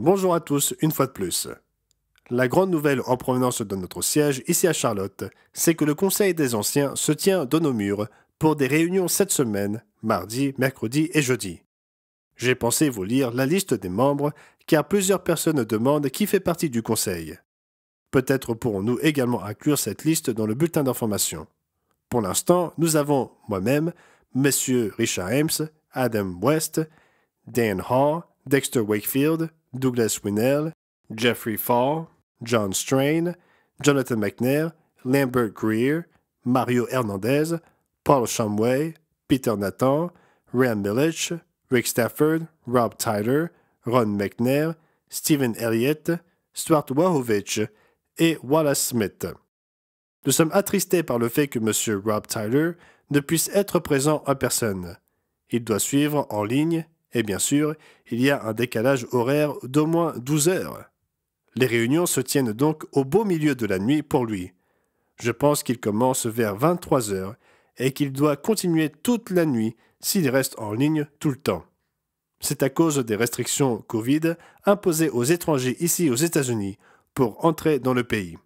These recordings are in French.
Bonjour à tous une fois de plus. La grande nouvelle en provenance de notre siège ici à Charlotte, c'est que le Conseil des Anciens se tient de nos murs pour des réunions cette semaine, mardi, mercredi et jeudi. J'ai pensé vous lire la liste des membres car plusieurs personnes demandent qui fait partie du Conseil. Peut-être pourrons-nous également inclure cette liste dans le bulletin d'information. Pour l'instant, nous avons moi-même, M. Richard Ames, Adam West, Dan Hall, Dexter Wakefield, Douglas Winnell, Jeffrey Fall, John Strain, Jonathan McNair, Lambert Greer, Mario Hernandez, Paul Shumway, Peter Nathan, Ryan Millich, Rick Stafford, Rob Tyler, Ron McNair, Stephen Elliott, Stuart Wahovich et Wallace Smith. Nous sommes attristés par le fait que M. Rob Tyler ne puisse être présent en personne. Il doit suivre en ligne et bien sûr, il y a un décalage horaire d'au moins 12 heures. Les réunions se tiennent donc au beau milieu de la nuit pour lui. Je pense qu'il commence vers 23 heures et qu'il doit continuer toute la nuit s'il reste en ligne tout le temps. C'est à cause des restrictions Covid imposées aux étrangers ici aux États-Unis pour entrer dans le pays.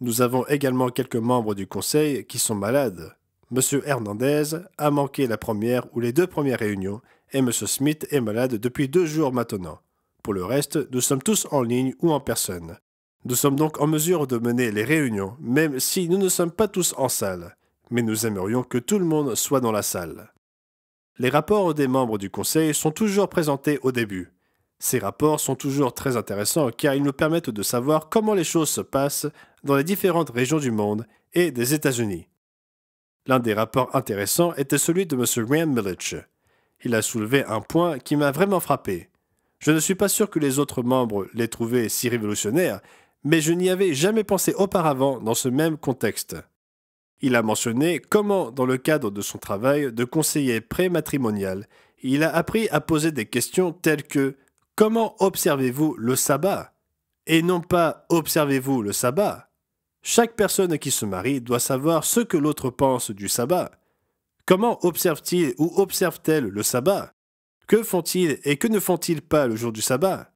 Nous avons également quelques membres du Conseil qui sont malades. M. Hernandez a manqué la première ou les deux premières réunions et M. Smith est malade depuis deux jours maintenant. Pour le reste, nous sommes tous en ligne ou en personne. Nous sommes donc en mesure de mener les réunions, même si nous ne sommes pas tous en salle, mais nous aimerions que tout le monde soit dans la salle. Les rapports des membres du Conseil sont toujours présentés au début. Ces rapports sont toujours très intéressants car ils nous permettent de savoir comment les choses se passent dans les différentes régions du monde et des États-Unis. L'un des rapports intéressants était celui de M. Graham Millich, il a soulevé un point qui m'a vraiment frappé. Je ne suis pas sûr que les autres membres l'aient trouvé si révolutionnaire, mais je n'y avais jamais pensé auparavant dans ce même contexte. Il a mentionné comment, dans le cadre de son travail de conseiller prématrimonial, il a appris à poser des questions telles que Comment observez-vous le sabbat Et non pas Observez-vous le sabbat Chaque personne qui se marie doit savoir ce que l'autre pense du sabbat. Comment observent-ils ou observent-elles le sabbat Que font-ils et que ne font-ils pas le jour du sabbat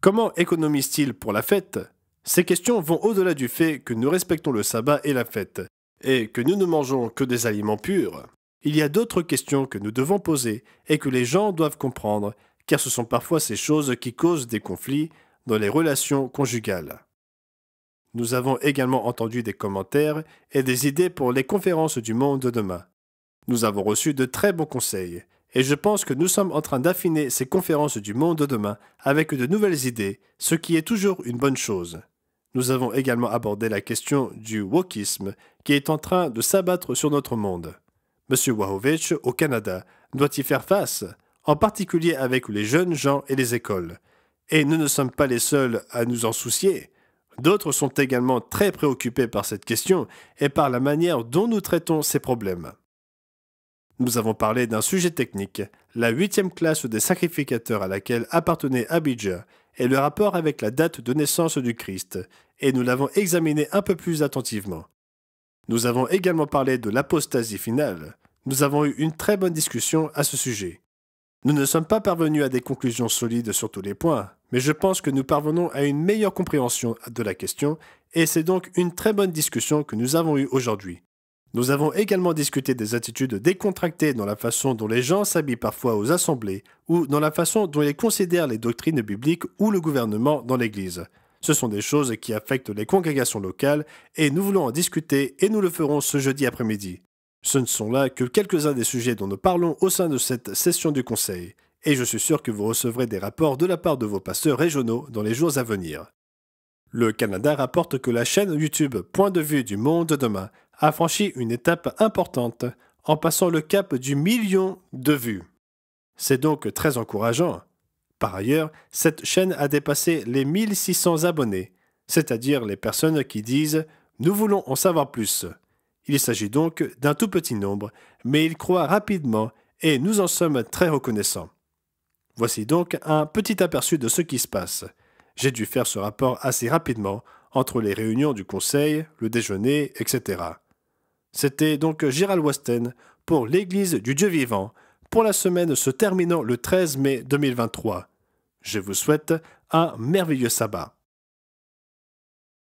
Comment économisent-ils pour la fête Ces questions vont au-delà du fait que nous respectons le sabbat et la fête, et que nous ne mangeons que des aliments purs. Il y a d'autres questions que nous devons poser et que les gens doivent comprendre, car ce sont parfois ces choses qui causent des conflits dans les relations conjugales. Nous avons également entendu des commentaires et des idées pour les conférences du monde de demain. Nous avons reçu de très bons conseils, et je pense que nous sommes en train d'affiner ces conférences du monde de demain avec de nouvelles idées, ce qui est toujours une bonne chose. Nous avons également abordé la question du wokisme qui est en train de s'abattre sur notre monde. Monsieur Wahovich, au Canada, doit y faire face, en particulier avec les jeunes gens et les écoles. Et nous ne sommes pas les seuls à nous en soucier. D'autres sont également très préoccupés par cette question et par la manière dont nous traitons ces problèmes. Nous avons parlé d'un sujet technique, la huitième classe des sacrificateurs à laquelle appartenait Abijah, et le rapport avec la date de naissance du Christ, et nous l'avons examiné un peu plus attentivement. Nous avons également parlé de l'apostasie finale. Nous avons eu une très bonne discussion à ce sujet. Nous ne sommes pas parvenus à des conclusions solides sur tous les points, mais je pense que nous parvenons à une meilleure compréhension de la question, et c'est donc une très bonne discussion que nous avons eue aujourd'hui. Nous avons également discuté des attitudes décontractées dans la façon dont les gens s'habillent parfois aux assemblées ou dans la façon dont ils considèrent les doctrines bibliques ou le gouvernement dans l'Église. Ce sont des choses qui affectent les congrégations locales et nous voulons en discuter et nous le ferons ce jeudi après-midi. Ce ne sont là que quelques-uns des sujets dont nous parlons au sein de cette session du Conseil et je suis sûr que vous recevrez des rapports de la part de vos pasteurs régionaux dans les jours à venir. Le Canada rapporte que la chaîne YouTube Point de vue du monde demain a franchi une étape importante en passant le cap du million de vues. C'est donc très encourageant. Par ailleurs, cette chaîne a dépassé les 1600 abonnés, c'est-à-dire les personnes qui disent ⁇ Nous voulons en savoir plus ⁇ Il s'agit donc d'un tout petit nombre, mais il croît rapidement et nous en sommes très reconnaissants. Voici donc un petit aperçu de ce qui se passe. J'ai dû faire ce rapport assez rapidement entre les réunions du conseil, le déjeuner, etc. C'était donc Gérald Westen pour l'Église du Dieu vivant, pour la semaine se terminant le 13 mai 2023. Je vous souhaite un merveilleux sabbat.